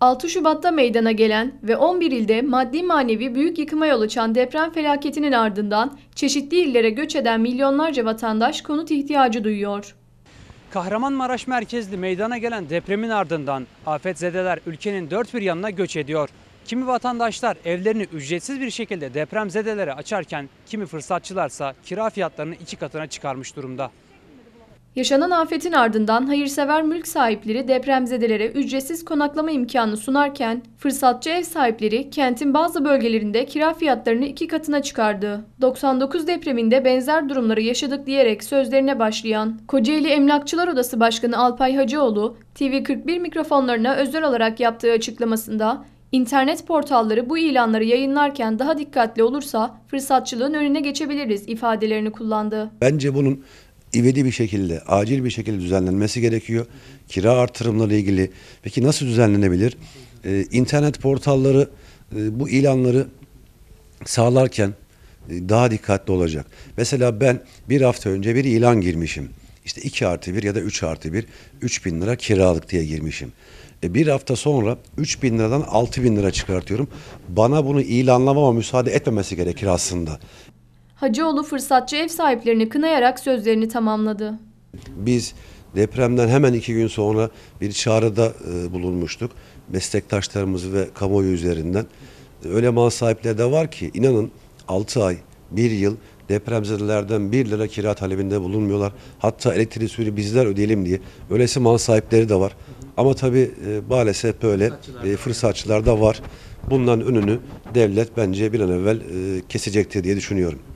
6 Şubat'ta meydana gelen ve 11 ilde maddi manevi büyük yıkıma yol açan deprem felaketinin ardından çeşitli illere göç eden milyonlarca vatandaş konut ihtiyacı duyuyor. Kahramanmaraş merkezli meydana gelen depremin ardından afetzedeler ülkenin dört bir yanına göç ediyor. Kimi vatandaşlar evlerini ücretsiz bir şekilde depremzedelere açarken kimi fırsatçılarsa kira fiyatlarını iki katına çıkarmış durumda. Yaşanan afetin ardından hayırsever mülk sahipleri depremzedelere ücretsiz konaklama imkanı sunarken fırsatçı ev sahipleri kentin bazı bölgelerinde kira fiyatlarını iki katına çıkardı. 99 depreminde benzer durumları yaşadık diyerek sözlerine başlayan Kocaeli Emlakçılar Odası Başkanı Alpay Hacıoğlu, TV41 mikrofonlarına özel olarak yaptığı açıklamasında İnternet portalları bu ilanları yayınlarken daha dikkatli olursa fırsatçılığın önüne geçebiliriz ifadelerini kullandı. Bence bunun ivedi bir şekilde, acil bir şekilde düzenlenmesi gerekiyor. Kira artırımları ilgili. Peki nasıl düzenlenebilir? Ee, internet portalları e, bu ilanları sağlarken e, daha dikkatli olacak. Mesela ben bir hafta önce bir ilan girmişim. İşte 2 artı 1 ya da 3 artı 1, 3 bin lira kiralık diye girmişim. E bir hafta sonra 3 bin liradan 6 bin lira çıkartıyorum. Bana bunu ilanlamama müsaade etmemesi gerekir aslında. Hacıoğlu fırsatçı ev sahiplerini kınayarak sözlerini tamamladı. Biz depremden hemen iki gün sonra bir çağrıda e, bulunmuştuk. Meslektaşlarımız ve kamuoyu üzerinden. Öyle mal sahipleri de var ki inanın 6 ay, 1 yıl depremzedelerden 1 lira kira talebinde bulunmuyorlar. Hatta elektrik suyunu bizler ödeyelim diye. Öylesi mal sahipleri de var. Ama tabii e, maalesef böyle e, fırsatçılar da var. Bundan önünü devlet bence bir an evvel e, kesecektir diye düşünüyorum.